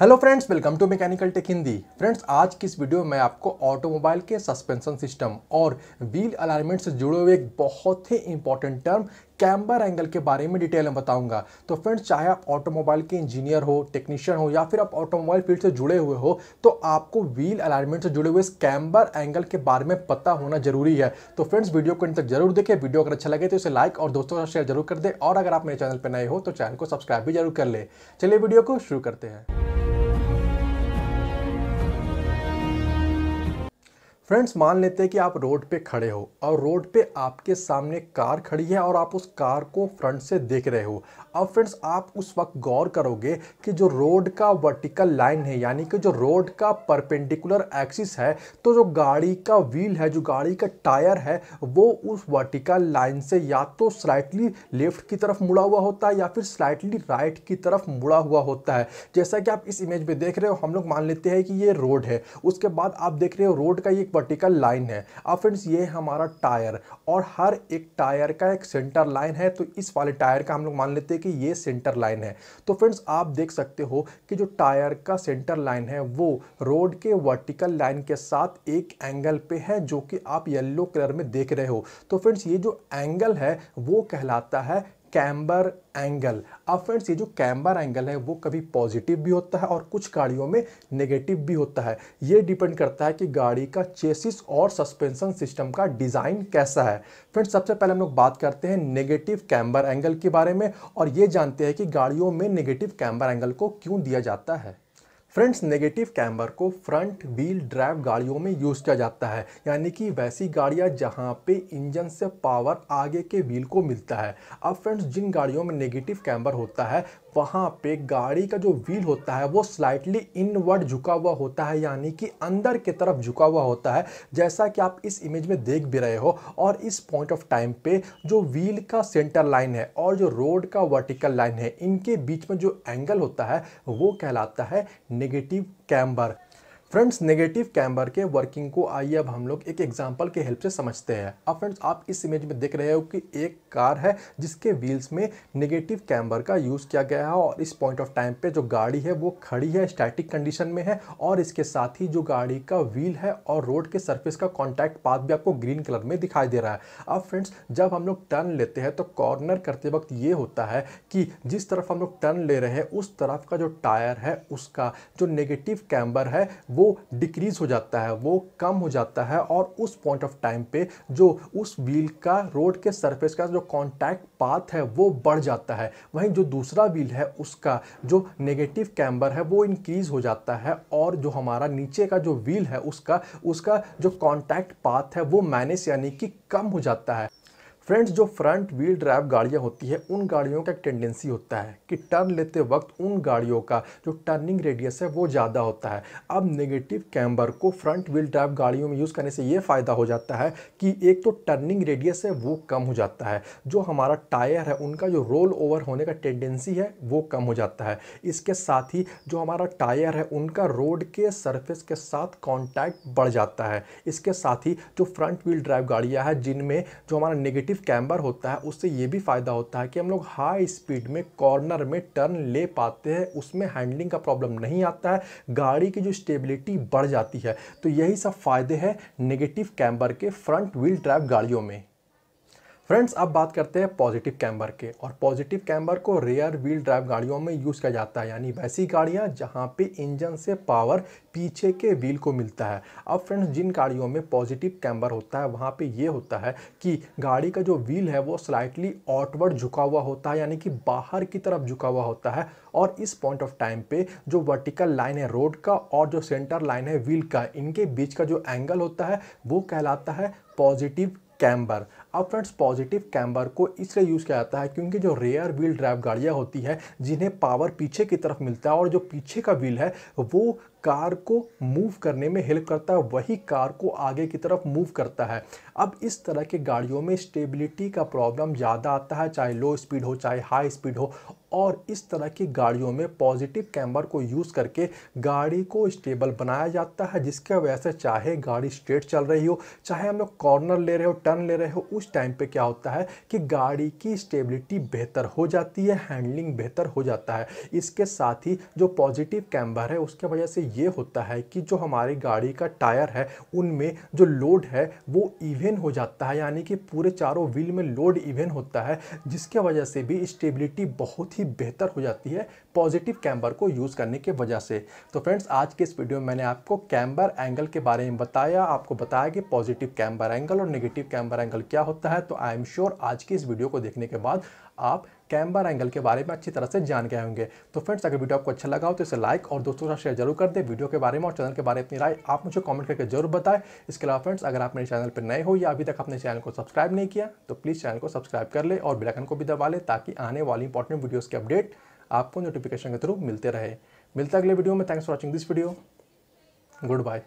hello friends welcome to mechanical tech Hindi friends आज की इस वीडियो में आपको ऑटोमोबाइल के सस्पेंशन सिस्टम और व्हील अलाइनमेंट से जुड़े हुए एक बहुत ही इंपॉर्टेंट टर्म कैम्बर एंगल के बारे में डिटेल में बताऊंगा तो फ्रेंड्स चाहे आप ऑटोमोबाइल के इंजीनियर हो टेक्नीशियन हो या फिर आप ऑटोमोबाइल फील्ड से जुड़े हुए हो तो आपको व्हील अलाइनमेंट से जुड़े हुए इस कैम्बर एंगल के बारे में पता होना जरूरी है तो फ्रेंड्स वीडियो को इन तक जरूर देखें वीडियो अगर अच्छा लगे तो इसे लाइक और दोस्तों का शेयर जरूर कर दे और अगर आप मेरे चैनल पर नए हो तो चैनल को सब्सक्राइब भी जरूर कर ले चलिए वीडियो को शुरू करते हैं फ्रेंड्स मान लेते हैं कि आप रोड पे खड़े हो और रोड पे आपके सामने कार खड़ी है और आप उस कार को फ्रंट से देख रहे हो अब फ्रेंड्स आप उस वक्त गौर करोगे कि जो रोड का वर्टिकल लाइन है यानी कि जो रोड का परपेंडिकुलर एक्सिस है तो जो गाड़ी का व्हील है जो गाड़ी का टायर है वो उस वर्टिकल लाइन से या तो स्लाइटली लेफ्ट की तरफ मुड़ा हुआ होता है या फिर स्लाइटली राइट की तरफ मुड़ा हुआ होता है जैसा कि आप इस इमेज में देख रहे हो हम लोग मान लेते हैं कि ये रोड है उसके बाद आप देख रहे हो रोड का ये वर्टिकल लाइन है अब फ्रेंड्स ये हमारा टायर और हर एक टायर का एक सेंटर लाइन है तो इस वाले टायर का हम लोग मान लेते हैं कि ये सेंटर लाइन है तो फ्रेंड्स आप देख सकते हो कि जो टायर का सेंटर लाइन है वो रोड के वर्टिकल लाइन के साथ एक एंगल पे है जो कि आप येल्लो कलर में देख रहे हो तो फ्रेंड्स ये जो एंगल है वो कहलाता है कैम्बर एंगल अब फ्रेंड्स ये जो कैम्बर एंगल है वो कभी पॉजिटिव भी होता है और कुछ गाड़ियों में नेगेटिव भी होता है ये डिपेंड करता है कि गाड़ी का चेसिस और सस्पेंशन सिस्टम का डिज़ाइन कैसा है फ्रेंड्स सबसे पहले हम लोग बात करते हैं नेगेटिव कैम्बर एंगल के बारे में और ये जानते हैं कि गाड़ियों में नेगेटिव कैम्बर एंगल को क्यों दिया जाता है फ्रेंड्स नेगेटिव कैमर को फ्रंट व्हील ड्राइव गाड़ियों में यूज़ किया जाता है यानी कि वैसी गाड़ियाँ जहाँ पे इंजन से पावर आगे के व्हील को मिलता है अब फ्रेंड्स जिन गाड़ियों में नेगेटिव कैमर होता है वहाँ पे गाड़ी का जो व्हील होता है वो स्लाइटली इनवर्ड झुका हुआ होता है यानी कि अंदर की तरफ झुका हुआ होता है जैसा कि आप इस इमेज में देख भी रहे हो और इस पॉइंट ऑफ टाइम पे जो व्हील का सेंटर लाइन है और जो रोड का वर्टिकल लाइन है इनके बीच में जो एंगल होता है वो कहलाता है negative camber friends negative camber के वर्किंग को आइए अब हम लोग एक एग्जाम्पल के हेल्प से समझते हैं अब फ्रेंड्स आप इस इमेज में देख रहे हो कि एक कार है जिसके व्हील्स में नेगेटिव कैम्बर का यूज़ किया गया है और इस पॉइंट ऑफ टाइम पे जो गाड़ी है वो खड़ी है स्टैटिक कंडीशन में है और इसके साथ ही जो गाड़ी का व्हील है और रोड के सर्फेस का कॉन्टैक्ट पाथ भी आपको ग्रीन कलर में दिखाई दे रहा है अब फ्रेंड्स जब हम लोग टर्न लेते हैं तो कॉर्नर करते वक्त ये होता है कि जिस तरफ हम लोग टर्न ले रहे हैं उस तरफ का जो टायर है उसका जो नेगेटिव कैम्बर है वो वो डिक्रीज़ हो जाता है वो कम हो जाता है और उस पॉइंट ऑफ टाइम पे जो उस व्हील का रोड के सरफेस का जो कॉन्टैक्ट पाथ है वो बढ़ जाता है वहीं जो दूसरा व्हील है उसका जो नेगेटिव कैम्बर है वो इंक्रीज़ हो जाता है और जो हमारा नीचे का जो व्हील है उसका उसका जो कॉन्टैक्ट पाथ है वो माइनस यानी कि कम हो जाता है फ्रेंड्स जो फ्रंट व्हील ड्राइव गाड़ियाँ होती है उन गाड़ियों का एक टेंडेंसी होता है कि टर्न लेते वक्त उन गाड़ियों का जो टर्निंग रेडियस है वो ज़्यादा होता है अब नेगेटिव कैम्बर को फ्रंट व्हील ड्राइव गाड़ियों में यूज़ करने से ये फ़ायदा हो जाता है कि एक तो टर्निंग रेडियस है वो कम हो जाता है जो हमारा टायर है उनका जो रोल ओवर होने का टेंडेंसी है वो कम हो जाता है इसके साथ ही जो हमारा टायर है उनका रोड के सर्फेस के साथ कॉन्टैक्ट बढ़ जाता है इसके साथ ही जो फ्रंट व्हील ड्राइव गाड़ियाँ हैं जिनमें जो हमारा नेगेटिव एक्टिव कैम्बर होता है उससे ये भी फ़ायदा होता है कि हम लोग हाई स्पीड में कॉर्नर में टर्न ले पाते हैं उसमें हैंडलिंग का प्रॉब्लम नहीं आता है गाड़ी की जो स्टेबिलिटी बढ़ जाती है तो यही सब फ़ायदे हैं नेगेटिव कैम्बर के फ्रंट व्हील ड्राइव गाड़ियों में फ्रेंड्स अब बात करते हैं पॉजिटिव कैम्बर के और पॉजिटिव कैम्बर को रेयर व्हील ड्राइव गाड़ियों में यूज़ किया जाता है यानी वैसी गाड़ियाँ जहाँ पे इंजन से पावर पीछे के व्हील को मिलता है अब फ्रेंड्स जिन गाड़ियों में पॉजिटिव कैम्बर होता है वहाँ पे ये होता है कि गाड़ी का जो व्हील है वो स्लाइटली आउटवर्ड झुका हुआ होता है यानी कि बाहर की तरफ झुका हुआ होता है और इस पॉइंट ऑफ टाइम पर जो वर्टिकल लाइन है रोड का और जो सेंटर लाइन है व्हील का इनके बीच का जो एंगल होता है वो कहलाता है पॉजिटिव कैम्बर अब फ्रेंड्स पॉजिटिव कैम्बर को इसलिए यूज़ किया जाता है क्योंकि जो रेयर व्हील ड्राइव गाड़ियाँ होती हैं जिन्हें पावर पीछे की तरफ मिलता है और जो पीछे का व्हील है वो कार को मूव करने में हेल्प करता है वही कार को आगे की तरफ मूव करता है अब इस तरह के गाड़ियों में स्टेबिलिटी का प्रॉब्लम ज़्यादा आता है चाहे लो स्पीड हो चाहे हाई स्पीड हो और इस तरह की गाड़ियों में पॉजिटिव कैम्बर को यूज़ करके गाड़ी को स्टेबल बनाया जाता है जिसके वजह से चाहे गाड़ी स्ट्रेट चल रही हो चाहे हम लोग कॉर्नर ले रहे हो टर्न ले रहे हो उस टाइम पे क्या होता है कि गाड़ी की स्टेबिलिटी बेहतर हो जाती है हैंडलिंग बेहतर हो जाता है इसके साथ ही जो पॉजिटिव कैम्बर है उसके वजह से ये होता है कि जो हमारी गाड़ी का टायर है उनमें जो लोड है वो इवेन हो जाता है यानी कि पूरे चारों व्हील में लोड इवेन होता है जिसके वजह से भी स्टेबिलिटी बहुत बहुत ही बेहतर हो जाती है पॉजिटिव कैम्बर को यूज़ करने की वजह से तो फ्रेंड्स आज के इस वीडियो में मैंने आपको कैम्बर एंगल के बारे में बताया आपको बताया कि पॉजिटिव कैम्बर एंगल और नेगेटिव कैम्बर एंगल क्या होता है तो आई एम श्योर आज की इस वीडियो को देखने के बाद आप कैम्बर एंगल के बारे में अच्छी तरह से जान गए होंगे तो फ्रेंड्स अगर वीडियो आपको अच्छा लगा हो तो इसे लाइक और दोस्तों साथ शेयर जरूर कर दे वीडियो के बारे में और चैनल के बारे में अपनी राय आप मुझे कॉमेंट करके जरूर बताएं इसके अलावा फ्रेंड्स अगर आप मेरे चैनल पर नए हो या अभी तक अपने चैनल को सब्सक्राइब नहीं किया तो प्लीज़ चैनल को सब्सक्राइब कर ले और बिलकन को भी दबा ले ताकि आने वाली इंपॉर्टेंट वीडियोज़ के अपडेट आपको नोटिफिकेशन के थ्रू मिलते रहे मिलता अगले वीडियो में thanks for watching this video good bye